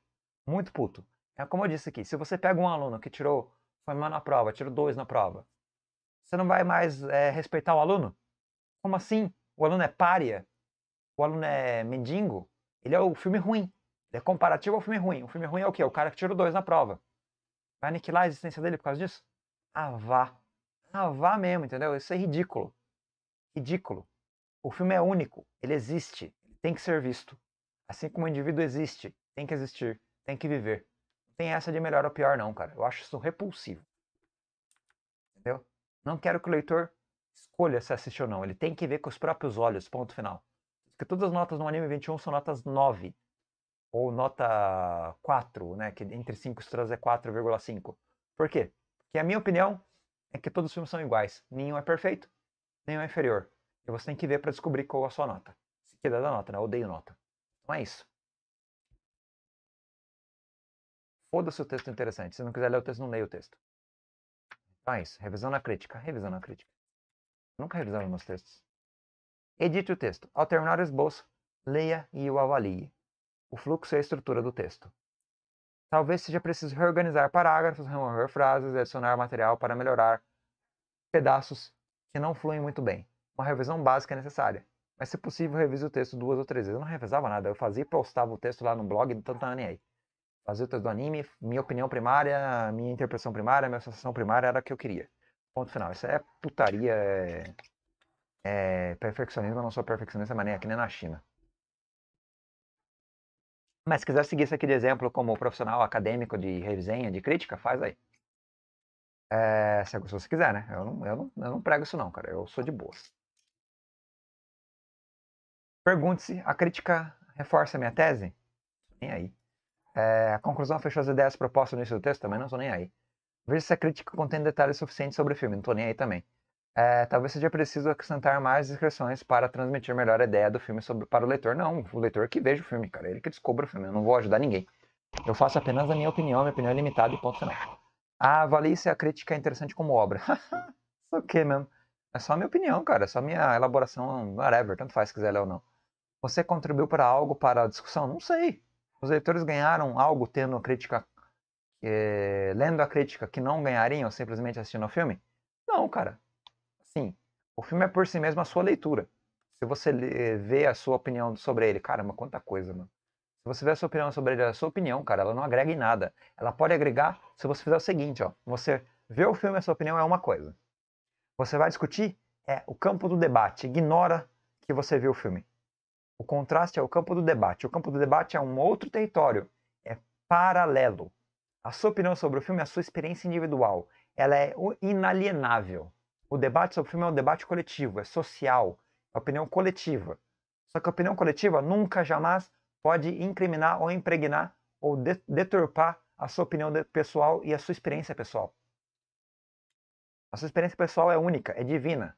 Muito puto. É como eu disse aqui, se você pega um aluno que tirou, foi mal na prova, tirou dois na prova, você não vai mais é, respeitar o aluno? Como assim? O aluno é pária? O aluno é mendigo? Ele é o filme ruim. Ele é comparativo ao filme ruim. O filme ruim é o quê? O cara que tirou dois na prova. Vai aniquilar a existência dele por causa disso? Ah, vá. Ah, vá mesmo, entendeu? Isso é ridículo. Ridículo. O filme é único. Ele existe. tem que ser visto. Assim como o indivíduo existe, tem que existir, tem que viver. Não tem essa de melhor ou pior, não, cara. Eu acho isso repulsivo. Entendeu? Não quero que o leitor escolha se assistir ou não. Ele tem que ver com os próprios olhos, ponto final. Porque todas as notas no anime 21 são notas 9. Ou nota 4, né? Que entre 5 estrelas é 4,5. Por quê? Porque a minha opinião é que todos os filmes são iguais. Nenhum é perfeito, nenhum é inferior. E você tem que ver para descobrir qual é a sua nota. Se quiser dar nota, né? Eu odeio nota. Então é isso. Foda-se o texto interessante. Se não quiser ler o texto, não leia o texto. Então é isso. Revisão na crítica. Revisão na crítica. Nunca revisava meus textos. Edite o texto. Ao terminar o esboço, leia e o avalie. O fluxo e a estrutura do texto. Talvez seja preciso reorganizar parágrafos, remover frases e adicionar material para melhorar pedaços que não fluem muito bem. Uma revisão básica é necessária. Mas, se possível, revise o texto duas ou três vezes. Eu não revisava nada, eu fazia e postava o texto lá no blog do então Tantani tá aí as lutas do anime, minha opinião primária, minha interpretação primária, minha sensação primária era a que eu queria. Ponto final. Isso é putaria, é, é perfeccionismo, eu não sou perfeccionista, mas nem aqui é nem na China. Mas se quiser seguir isso aqui de exemplo como profissional acadêmico de resenha, de crítica, faz aí. É, se você quiser, né? Eu não, eu, não, eu não prego isso não, cara. Eu sou de boas Pergunte-se, a crítica reforça a minha tese? Nem aí. É, a conclusão fechou as ideias propostas no início do texto? Também não tô nem aí. Veja se a crítica contém detalhes suficientes sobre o filme. Não tô nem aí também. É, talvez seja preciso acrescentar mais descrições para transmitir melhor a ideia do filme sobre, para o leitor. Não, o leitor que veja o filme, cara. Ele que descubra o filme. Eu não vou ajudar ninguém. Eu faço apenas a minha opinião. Minha opinião é limitada e ponto final. Ah, avalie se a crítica é interessante como obra. [LAUGHS] Isso o que mesmo? É só a minha opinião, cara. É só a minha elaboração, whatever. Tanto faz se quiser ler ou não. Você contribuiu para algo para a discussão? Não sei. Os leitores ganharam algo tendo crítica, é, lendo a crítica que não ganhariam simplesmente assistindo ao filme? Não, cara. Sim, o filme é por si mesmo a sua leitura. Se você vê a sua opinião sobre ele, cara, é mas quanta coisa, mano. Se você vê a sua opinião sobre ele, é a sua opinião, cara, ela não agrega em nada. Ela pode agregar se você fizer o seguinte, ó. Você vê o filme, a sua opinião é uma coisa. Você vai discutir, é o campo do debate. Ignora que você viu o filme. O contraste é o campo do debate. O campo do debate é um outro território, é paralelo. A sua opinião sobre o filme é a sua experiência individual. Ela é inalienável. O debate sobre o filme é um debate coletivo, é social, é opinião coletiva. Só que a opinião coletiva nunca, jamais pode incriminar ou impregnar ou deturpar a sua opinião pessoal e a sua experiência pessoal. A sua experiência pessoal é única, é divina.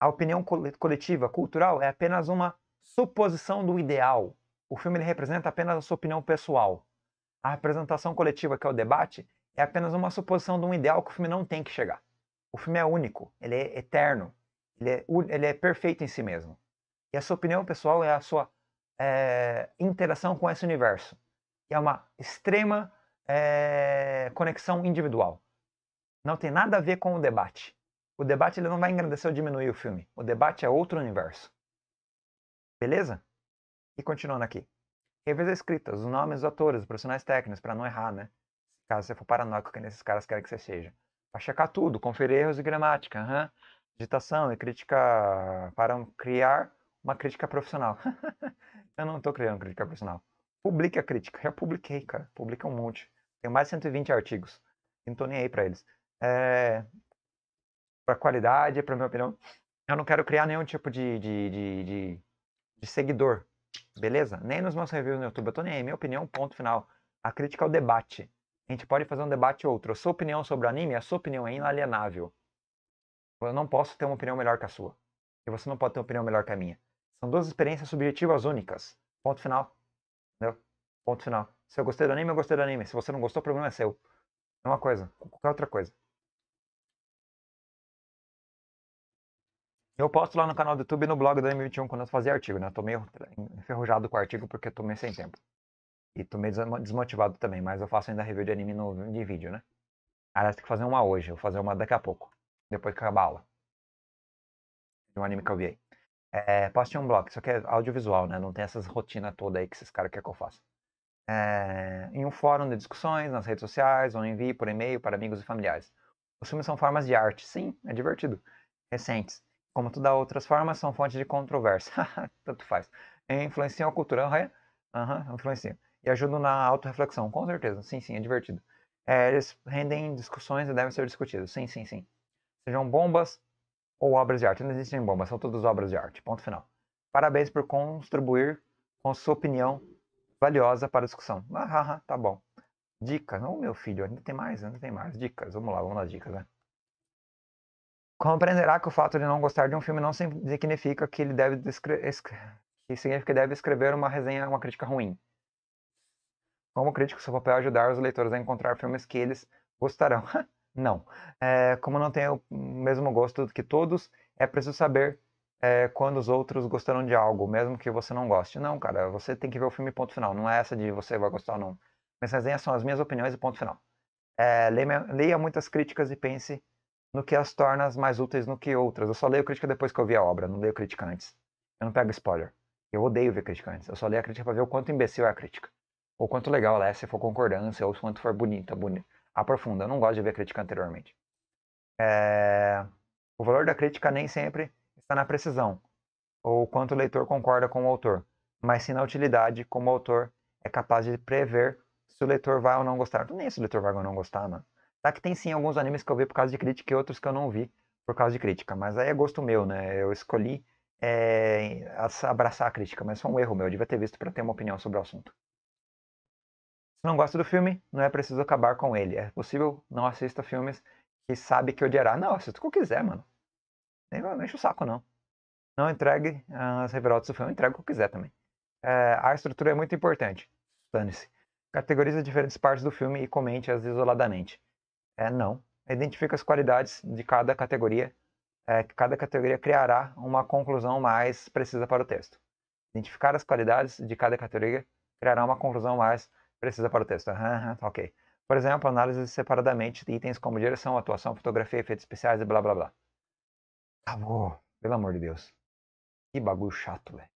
A opinião coletiva, cultural, é apenas uma suposição do ideal. O filme ele representa apenas a sua opinião pessoal. A representação coletiva, que é o debate, é apenas uma suposição de um ideal que o filme não tem que chegar. O filme é único, ele é eterno, ele é, ele é perfeito em si mesmo. E a sua opinião pessoal é a sua é, interação com esse universo. E é uma extrema é, conexão individual. Não tem nada a ver com o debate. O debate ele não vai engrandecer ou diminuir o filme. O debate é outro universo. Beleza? E continuando aqui. Revisa escritas, os nomes dos atores, os profissionais técnicos, para não errar, né? Caso você for paranoico, que nesses caras querem que você seja. Pra checar tudo, conferir erros de gramática, uhum. digitação e crítica para criar uma crítica profissional. [LAUGHS] Eu não estou criando crítica profissional. Publique a crítica. Já publiquei, cara. Publica um monte. tem mais de 120 artigos. Não tô nem aí para eles. É... Para qualidade, para minha opinião. Eu não quero criar nenhum tipo de, de, de, de de seguidor. Beleza? Nem nos meus reviews no YouTube. Eu tô nem aí. Minha opinião, ponto final. A crítica é o debate. A gente pode fazer um debate outro. A sua opinião sobre o anime, a sua opinião é inalienável. Eu não posso ter uma opinião melhor que a sua. E você não pode ter uma opinião melhor que a minha. São duas experiências subjetivas únicas. Ponto final. Entendeu? Ponto final. Se eu gostei do anime, eu gostei do anime. Se você não gostou, o problema é seu. É uma coisa. Qualquer outra coisa. Eu posto lá no canal do YouTube e no blog da M21 quando eu fazia artigo, né? Eu tô meio enferrujado com o artigo porque eu meio sem tempo. E tô meio desmotivado também, mas eu faço ainda review de anime no, de vídeo, né? Aliás, ah, tem que fazer uma hoje, vou fazer uma daqui a pouco, depois que acabar a aula. De um anime que eu vi aí. É, poste um blog, só que é audiovisual, né? Não tem essas rotinas toda aí que esses caras querem que eu faça. É, em um fórum de discussões, nas redes sociais, ou envie por e-mail para amigos e familiares. Os filmes são formas de arte, sim, é divertido. Recentes. Como toda outras formas, são fontes de controvérsia. [LAUGHS] Tanto faz. Influenciam a cultura. Aham, uhum, influenciam. E ajudam na autorreflexão, com certeza. Sim, sim, é divertido. É, eles rendem discussões e devem ser discutidos. Sim, sim, sim. Sejam bombas ou obras de arte. Não existem bombas, são todas obras de arte. Ponto final. Parabéns por contribuir com sua opinião valiosa para a discussão. Ah, ah, ah tá bom. Dicas. Não, meu filho, ainda tem mais, ainda tem mais. Dicas. Vamos lá, vamos nas dicas, né? compreenderá que o fato de não gostar de um filme não significa que ele deve que significa que deve escrever uma resenha, uma crítica ruim. Como crítico, seu papel é ajudar os leitores a encontrar filmes que eles gostarão. [LAUGHS] não. É, como não tenho o mesmo gosto que todos, é preciso saber é, quando os outros gostaram de algo, mesmo que você não goste. Não, cara, você tem que ver o filme ponto final. Não é essa de você vai gostar ou não. Minhas resenhas são as minhas opiniões e ponto final. É, leia, leia muitas críticas e pense no que as torna mais úteis do que outras. Eu só leio crítica depois que eu vi a obra, não leio crítica antes. Eu não pego spoiler. Eu odeio ver crítica antes. Eu só leio a crítica para ver o quanto imbecil é a crítica. Ou quanto legal ela é, se for concordância, ou se quanto for bonita, bonita. Aprofunda. Eu não gosto de ver crítica anteriormente. É... O valor da crítica nem sempre está na precisão, ou quanto o leitor concorda com o autor, mas sim na utilidade como o autor é capaz de prever se o leitor vai ou não gostar. Nem se o leitor vai ou não gostar, mano. Tá que tem sim alguns animes que eu vi por causa de crítica e outros que eu não vi por causa de crítica. Mas aí é gosto meu, né? Eu escolhi é, abraçar a crítica, mas foi um erro meu. Eu devia ter visto para ter uma opinião sobre o assunto. Se não gosta do filme, não é preciso acabar com ele. É possível não assista filmes que sabe que odiará. Não, assista o que eu quiser, mano. Nem não enche o saco, não. Não entregue ah, as reviravoltas do filme, entregue o que eu quiser também. É, a estrutura é muito importante. Dane-se. Categorize as diferentes partes do filme e comente-as isoladamente. É, não. Identifica as qualidades de cada categoria, é, que cada categoria criará uma conclusão mais precisa para o texto. Identificar as qualidades de cada categoria criará uma conclusão mais precisa para o texto. Uhum, ok. Por exemplo, análise separadamente de itens como direção, atuação, fotografia, efeitos especiais e blá blá blá. Acabou. Pelo amor de Deus. Que bagulho chato, velho.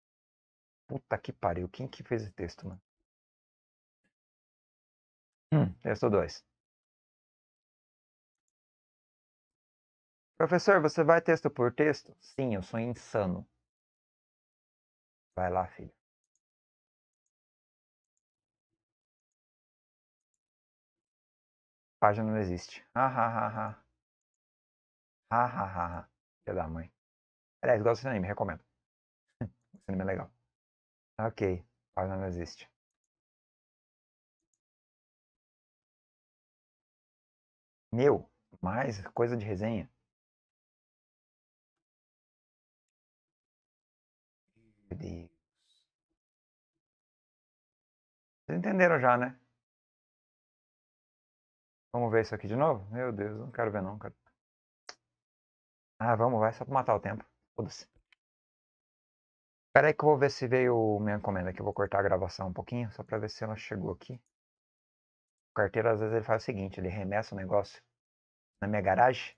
Puta que pariu. Quem que fez esse texto, mano? Hum, texto 2. Professor, você vai texto por texto? Sim, eu sou insano. Vai lá, filho. Página não existe. Ha ha ha ha. Ha ha ha Filha da mãe. Aliás, gosto desse anime, recomendo. Esse [LAUGHS] anime é legal. Ok, página não existe. Meu, mais coisa de resenha. Deus. Vocês entenderam já, né? Vamos ver isso aqui de novo? Meu Deus, não quero ver não, cara. Ah, vamos, vai, só pra matar o tempo. Foda-se. Pera aí que eu vou ver se veio minha encomenda aqui. Eu vou cortar a gravação um pouquinho, só pra ver se ela chegou aqui. O carteiro, às vezes, ele faz o seguinte, ele remessa o negócio na minha garagem.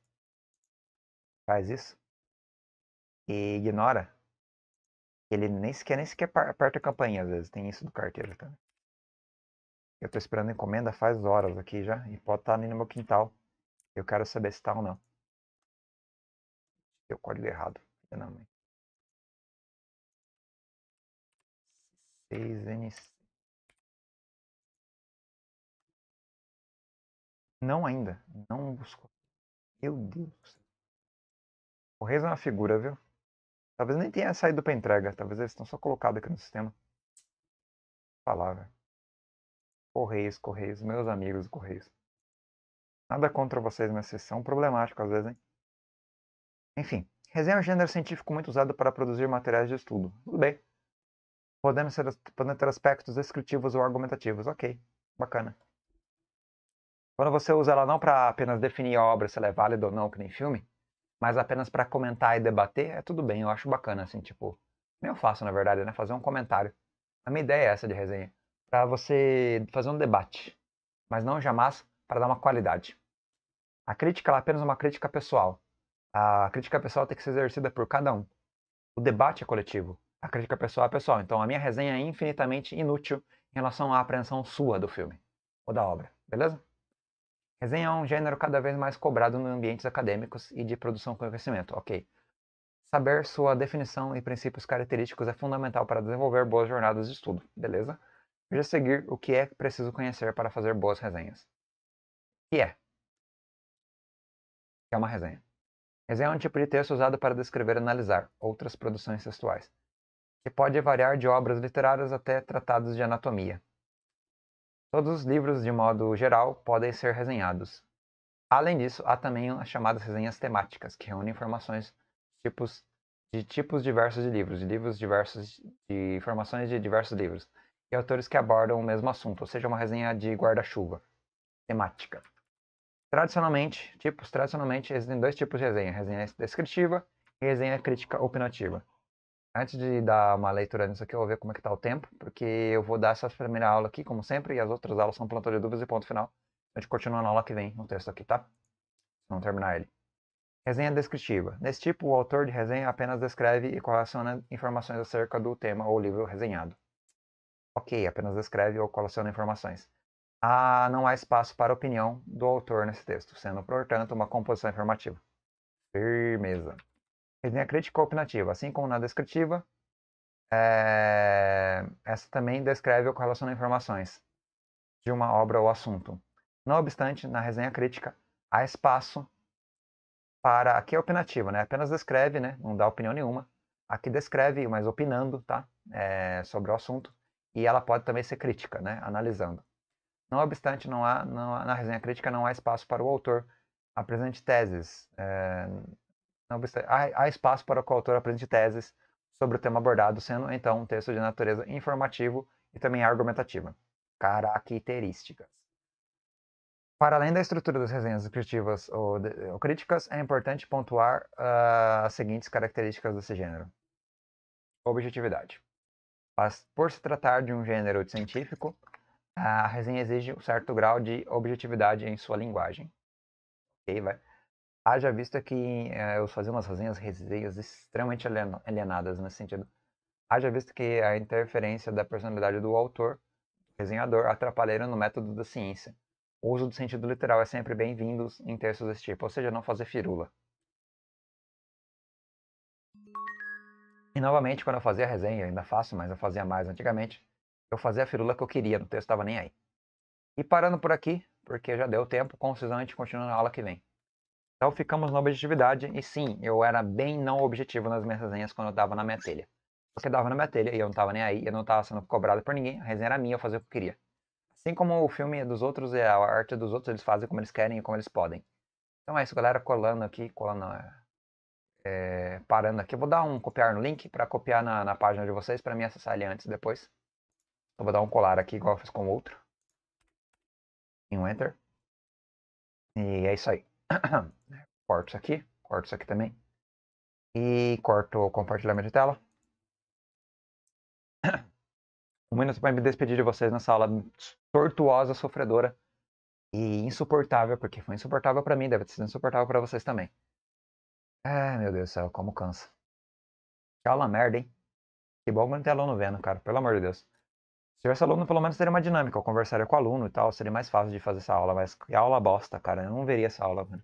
Faz isso. E ignora ele nem sequer, nem sequer aperta a campainha, às vezes. Tem isso do carteiro também. Eu tô esperando encomenda faz horas aqui já. E pode estar tá ali no meu quintal. Eu quero saber se tá ou não. Deu código errado. Não, 6NC. Não ainda. Não buscou. Meu Deus. O Reis é uma figura, viu? Talvez nem tenha saído pra entrega. Talvez eles estão só colocados aqui no sistema. Palavra. Correios, Correios, meus amigos do Correios. Nada contra vocês, mas vocês são problemáticos às vezes, hein? Enfim, resenha é um gênero científico muito usado para produzir materiais de estudo. Tudo bem. Podendo, ser, podendo ter aspectos descritivos ou argumentativos. Ok, bacana. Quando você usa ela não para apenas definir a obra se ela é válida ou não, que nem filme, mas apenas para comentar e debater, é tudo bem, eu acho bacana, assim, tipo, nem eu faço, na verdade, né, fazer um comentário. A minha ideia é essa de resenha, para você fazer um debate, mas não jamais para dar uma qualidade. A crítica é apenas uma crítica pessoal. A crítica pessoal tem que ser exercida por cada um. O debate é coletivo. A crítica pessoal é pessoal. Então a minha resenha é infinitamente inútil em relação à apreensão sua do filme ou da obra, beleza? Resenha é um gênero cada vez mais cobrado em ambientes acadêmicos e de produção com conhecimento, ok. Saber sua definição e princípios característicos é fundamental para desenvolver boas jornadas de estudo, beleza? Veja seguir o que é preciso conhecer para fazer boas resenhas. O que é? é uma resenha? Resenha é um tipo de texto usado para descrever e analisar outras produções textuais, que pode variar de obras literárias até tratados de anatomia, Todos os livros, de modo geral, podem ser resenhados. Além disso, há também as chamadas resenhas temáticas, que reúnem informações tipos, de tipos diversos de livros, de livros diversos de informações de diversos livros, e autores que abordam o mesmo assunto, ou seja, uma resenha de guarda-chuva temática. Tradicionalmente, tipos tradicionalmente existem dois tipos de resenha: resenha descritiva e resenha crítica opinativa. Antes de dar uma leitura nisso aqui, eu vou ver como é que tá o tempo, porque eu vou dar essa primeira aula aqui, como sempre, e as outras aulas são plantão de dúvidas e ponto final. A gente continua na aula que vem, no texto aqui, tá? Vamos não terminar ele. Resenha descritiva. Nesse tipo, o autor de resenha apenas descreve e correlaciona informações acerca do tema ou livro resenhado. Ok, apenas descreve ou correlaciona informações. Ah, não há espaço para opinião do autor nesse texto, sendo, portanto, uma composição informativa. Firmeza. Ele tem a crítica opinativa, assim como na descritiva, é... essa também descreve ou correlaciona informações de uma obra ou assunto. Não obstante, na resenha crítica há espaço para. Aqui é opinativa, né? Apenas descreve, né? Não dá opinião nenhuma. Aqui descreve, mas opinando, tá? É... Sobre o assunto. E ela pode também ser crítica, né? Analisando. Não obstante, não há, não há... na resenha crítica não há espaço para o autor apresente teses. É há, há espaço para que o autor apresente teses sobre o tema abordado, sendo então um texto de natureza informativo e também argumentativa. Características. Para além da estrutura das resenhas descritivas ou, de, ou críticas, é importante pontuar uh, as seguintes características desse gênero: objetividade. Mas, por se tratar de um gênero científico, a resenha exige um certo grau de objetividade em sua linguagem. Okay, vai. Haja vista que é, eu fazia umas resenhas, resenhas extremamente alienadas nesse sentido. Haja visto que a interferência da personalidade do autor, resenhador, atrapalharam no método da ciência. O uso do sentido literal é sempre bem-vindo em textos desse tipo, ou seja, não fazer firula. E novamente, quando eu fazia a resenha, ainda faço, mas eu fazia mais antigamente, eu fazia a firula que eu queria, no texto estava nem aí. E parando por aqui, porque já deu tempo, concisão, a gente continua na aula que vem. Então ficamos na objetividade, e sim, eu era bem não objetivo nas minhas resenhas quando eu dava na minha telha. Porque dava na minha telha e eu não tava nem aí, eu não tava sendo cobrado por ninguém, a resenha era minha, eu fazia o que eu queria. Assim como o filme dos outros e a arte dos outros, eles fazem como eles querem e como eles podem. Então é isso, galera, colando aqui, colando, é, parando aqui. Eu vou dar um copiar no link para copiar na, na, página de vocês, para mim acessar ali antes e depois. Então vou dar um colar aqui, igual eu fiz com o outro. E um Enter. E é isso aí. [COUGHS] corto isso aqui, corto isso aqui também. E corto o compartilhamento de tela. [COUGHS] O minuto vai me despedir de vocês nessa aula tortuosa, sofredora e insuportável, porque foi insuportável para mim, deve ter sido insuportável para vocês também. Ah, meu Deus do céu, como cansa. Que aula merda, hein? Que bom que não tem aluno vendo, cara, pelo amor de Deus. Se tivesse aluno, pelo menos teria uma dinâmica. Eu conversaria com o aluno e tal, seria mais fácil de fazer essa aula. Mas que aula bosta, cara. Eu não veria essa aula, mano.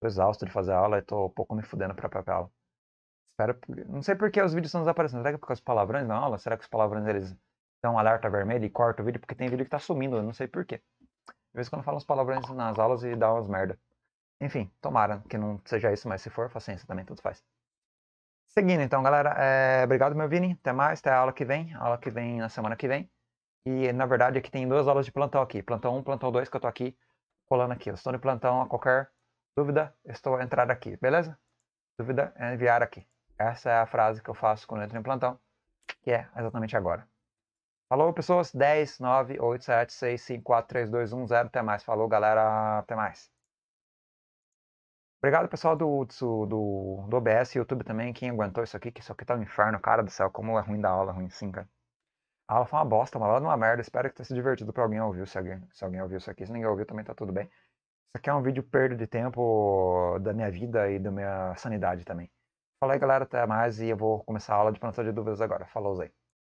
Tô exausto de fazer aula e tô um pouco me fudendo pra própria aula. Espero. Não sei por que os vídeos estão desaparecendo. Será que é por causa dos palavrões na aula? Será que os palavrões eles dão alerta vermelho e cortam o vídeo? Porque tem vídeo que tá sumindo, eu não sei por quê. De vez quando falam os palavrões nas aulas e dá umas merda. Enfim, tomara que não seja isso, mas se for, paciência também, tudo faz. Seguindo então, galera, é... obrigado meu Vini, até mais, até a aula que vem, a aula que vem na semana que vem. E na verdade aqui tem duas aulas de plantão aqui, plantão 1, plantão 2 que eu tô aqui colando aqui. Eu estou no plantão, a qualquer dúvida, estou a entrar aqui, beleza? Dúvida é enviar aqui. Essa é a frase que eu faço quando eu entro em plantão, que é exatamente agora. Falou, pessoas. 10, 9, 8, 7, 6, 5, 4, 3, 2, 1, 0. Até mais. Falou, galera. Até mais. Obrigado, pessoal do, do, do OBS e YouTube também, quem aguentou isso aqui, que isso aqui tá um inferno, cara do céu, como é ruim da aula, ruim sim, cara. A aula foi uma bosta, uma aula uma merda, espero que tenha se divertido pra alguém ouvir, se alguém, se alguém ouviu isso aqui, se ninguém ouviu também tá tudo bem. Isso aqui é um vídeo perdo de tempo da minha vida e da minha sanidade também. aí galera, até mais e eu vou começar a aula de plantão de dúvidas agora. Falou, Zé.